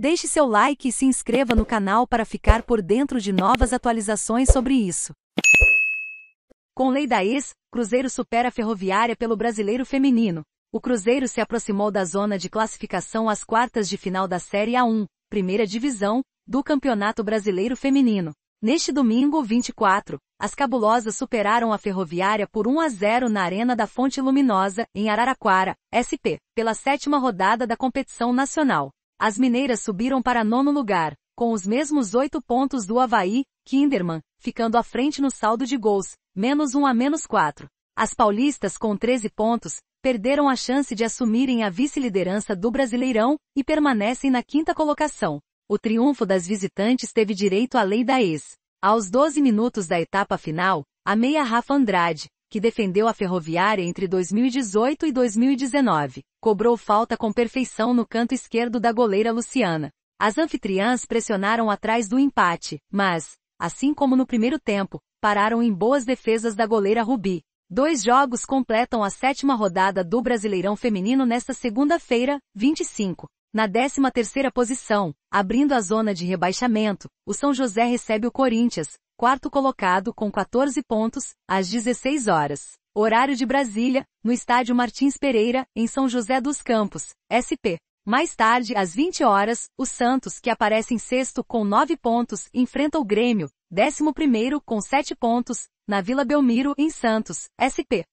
Deixe seu like e se inscreva no canal para ficar por dentro de novas atualizações sobre isso. Com lei da ex, Cruzeiro supera a Ferroviária pelo Brasileiro Feminino. O Cruzeiro se aproximou da zona de classificação às quartas de final da Série A1, primeira divisão, do Campeonato Brasileiro Feminino. Neste domingo 24, as cabulosas superaram a Ferroviária por 1 a 0 na Arena da Fonte Luminosa, em Araraquara, SP, pela sétima rodada da competição nacional. As mineiras subiram para nono lugar, com os mesmos oito pontos do Havaí, Kinderman, ficando à frente no saldo de gols, menos um a menos quatro. As paulistas com 13 pontos, perderam a chance de assumirem a vice-liderança do Brasileirão, e permanecem na quinta colocação. O triunfo das visitantes teve direito à lei da ex. Aos 12 minutos da etapa final, a meia Rafa Andrade, que defendeu a ferroviária entre 2018 e 2019, cobrou falta com perfeição no canto esquerdo da goleira Luciana. As anfitriãs pressionaram atrás do empate, mas, assim como no primeiro tempo, pararam em boas defesas da goleira Rubi. Dois jogos completam a sétima rodada do Brasileirão Feminino nesta segunda-feira, 25. Na 13 terceira posição, abrindo a zona de rebaixamento, o São José recebe o Corinthians, quarto colocado com 14 pontos, às 16 horas, horário de Brasília, no estádio Martins Pereira, em São José dos Campos, SP. Mais tarde, às 20 horas, o Santos, que aparece em sexto com 9 pontos, enfrenta o Grêmio, décimo primeiro com 7 pontos, na Vila Belmiro, em Santos, SP.